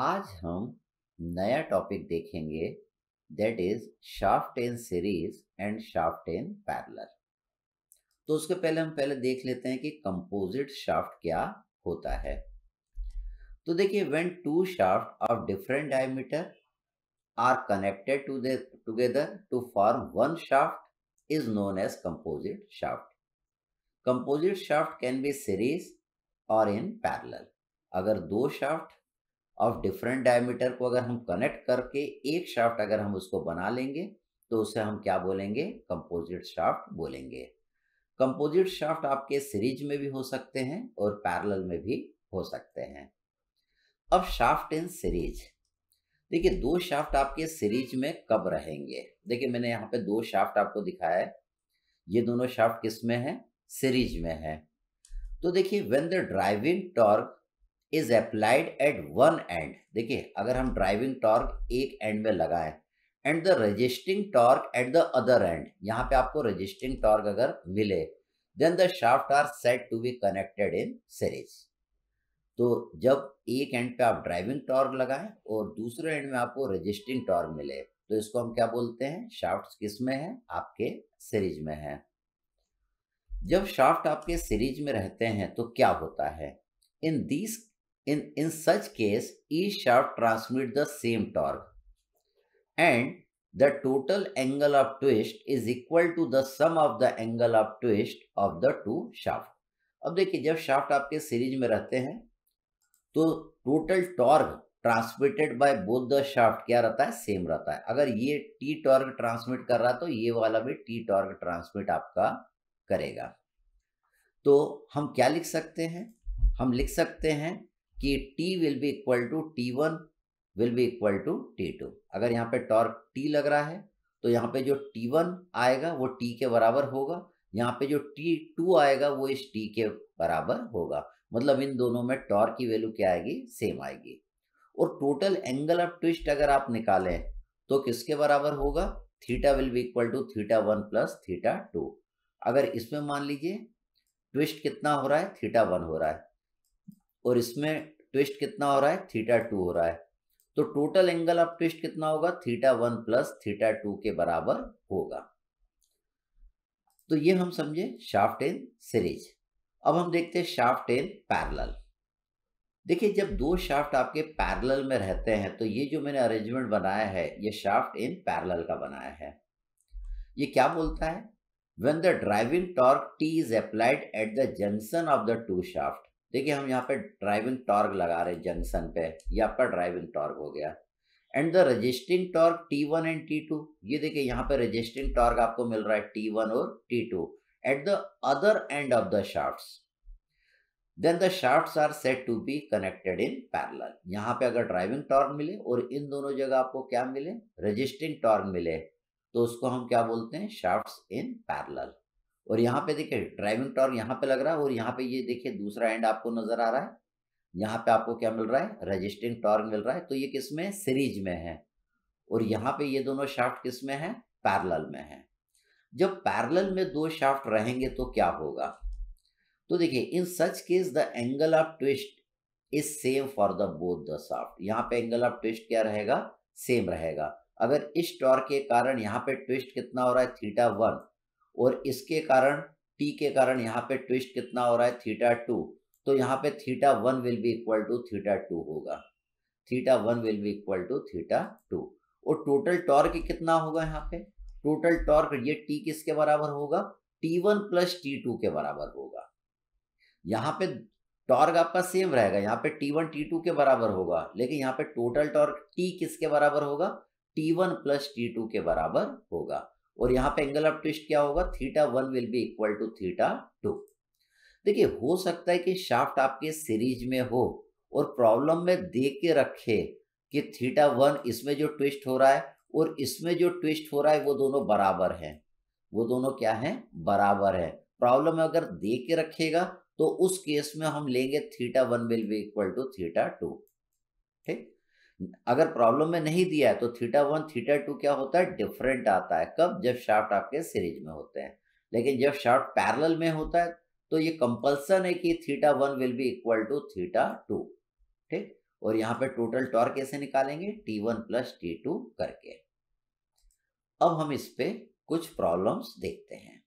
आज हम नया टॉपिक देखेंगे that is shaft in series and shaft in parallel तो उसके पहले हम पहले देख लेते हैं कि कंपोजिट शाफ्ट क्या होता है तो देखिए when two shaft of different diameter are connected to together to form one shaft is known as composite shaft composite shaft can be series और इन पैरलर अगर दो शाफ्ट ऑफ डिफरेंट डायमीटर को अगर हम कनेक्ट करके एक shaft अगर हम उसको बना लेंगे तो उसे हम क्या बोलेंगे कंपोजिट शाफ्ट बोलेंगे कंपोजिट शाफ्ट आपके सीरीज में भी हो सकते हैं और पैरेलल में भी हो सकते हैं अब शाफ्ट इन सीरीज देखिए दो शाफ्ट आपके सीरीज में कब रहेंगे देखिए मैंने यहाँ पे दो शाफ्ट आपको दिखाया है ये दोनों शाफ्ट किस में है सीरीज में है तो देखिए when the driving torque is applied at one end देखिए अगर हम ड्राइविंग टॉर्क एक एंड में लगाएं and the resisting torque at the other end यहाँ पे आपको रजिस्टिंग टॉर्क अगर मिले then the shaft are set to be connected in series तो जब एक एंड पे आप ड्राइविंग टॉर्क लगाएं और दूसरे एंड में आपको रजिस्टिंग टॉर्क मिले तो इसको हम क्या बोलते हैं शाफ्ट किस में है आपके सीरीज में है जब शाफ्ट आपके सीरीज में रहते हैं तो क्या होता है in these In, in such case, each shaft transmits the same torque and the total angle of twist is equal to the sum of the angle of twist of the two shaft. अब देखिए जब shaft आपके series में रहते हैं तो total torque transmitted by both the shaft क्या रहता है सेम रहता है अगर ये टी टॉर्क ट्रांसमिट कर रहा है तो ये वाला भी टी टॉर्क ट्रांसमिट आपका करेगा तो हम क्या लिख सकते हैं हम लिख सकते हैं कि T will be equal to T one will be equal to T two अगर यहाँ पे टॉर्क T लग रहा है तो यहाँ पे जो T1 आएगा वो T के बराबर होगा यहाँ पे जो T2 आएगा वो इस T के बराबर होगा मतलब इन दोनों में टॉर्क की वैल्यू क्या आएगी सेम आएगी और टोटल एंगल ऑफ ट्विस्ट अगर आप निकालें तो किसके बराबर होगा theta will be equal to theta one plus theta two अगर इसमें मान लीजिए ट्विस्ट कितना हो रहा है थीटा वन हो रहा है और इसमें ट्विस्ट कितना हो रहा है थीटा टू हो रहा है तो टोटल एंगल ऑफ ट्विस्ट कितना होगा theta one plus theta two के बराबर होगा तो ये हम समझे शाफ्ट इन सीरीज अब हम देखते हैं शाफ्ट इन पैरल देखिए जब दो शाफ्ट आपके पैरल में रहते हैं तो ये जो मैंने अरेंजमेंट बनाया है ये शाफ्ट इन पैरल का बनाया है ये क्या बोलता है when the driving torque T is applied at the junction of the two shaft देखिए हम यहाँ पे ड्राइविंग टॉर्क लगा रहे जंक्शन पे ये आपका ड्राइविंग टॉर्क हो गया and the resisting torque T one and T two ये देखिए यहाँ पे रजिस्टिंग टॉर्क आपको मिल रहा है टी वन और T two at the other end of the shaft then the shafts are set to be connected in parallel यहाँ पे अगर ड्राइविंग टॉर्क मिले और इन दोनों जगह आपको क्या मिले रजिस्टिंग टॉर्क मिले तो उसको हम क्या बोलते हैं शार्ट्स इन पैरल और यहाँ पे देखिए ड्राइविंग टॉर्क यहाँ पे लग रहा है और यहाँ पे ये देखिए दूसरा एंड आपको नजर आ रहा है यहाँ पे आपको क्या मिल रहा है रजिस्टिंग टॉर्क मिल रहा है तो ये किस में सीरीज में है और यहाँ पे ये दोनों शाफ्ट किस में है पैरल में है जब पैरल में दो शाफ्ट रहेंगे तो क्या होगा तो देखिए in such case the angle of twist is same for the both the shaft यहाँ पे एंगल ऑफ ट्विस्ट क्या रहेगा सेम रहेगा अगर इस टॉर्क के कारण यहाँ पे ट्विस्ट कितना हो रहा है थीटा वन और इसके कारण टी के कारण यहाँ पे ट्विस्ट कितना हो रहा है थीटा टू तो यहाँ पे theta one will be equal to theta two होगा theta one will be equal to theta two और टोटल टॉर्क कितना होगा यहाँ पे टोटल टॉर्क ये टी किसके बराबर होगा T one plus T two के बराबर होगा यहाँ पे टॉर्क आपका सेम रहेगा यहाँ पे टी वन टी टू के बराबर होगा लेकिन यहाँ पे टोटल टॉर्क टी किसके बराबर होगा T one plus T two के बराबर होगा और यहाँ पे एंगल ऑफ ट्विस्ट क्या होगा theta one will be equal to theta two देखिए हो सकता है कि शाफ्ट आपके सीरीज में हो और प्रॉब्लम में दे के रखे कि थीटा वन इसमें जो ट्विस्ट हो रहा है और इसमें जो ट्विस्ट हो रहा है वो दोनों बराबर है वो दोनों क्या है बराबर है प्रॉब्लम अगर दे के रखेगा तो उस केस में हम लेंगे theta one will be equal to theta two ठीक अगर प्रॉब्लम में नहीं दिया है तो थीटा वन थीटा टू क्या होता है डिफरेंट आता है कब जब शाफ्ट आपके सीरीज में होते हैं लेकिन जब शाफ्ट पैरल में होता है तो ये कंपल्सन है कि theta one will be equal to theta two ठीक और यहाँ पे टोटल टॉर्क कैसे निकालेंगे T one plus T two करके अब हम इस पे कुछ प्रॉब्लम्स देखते हैं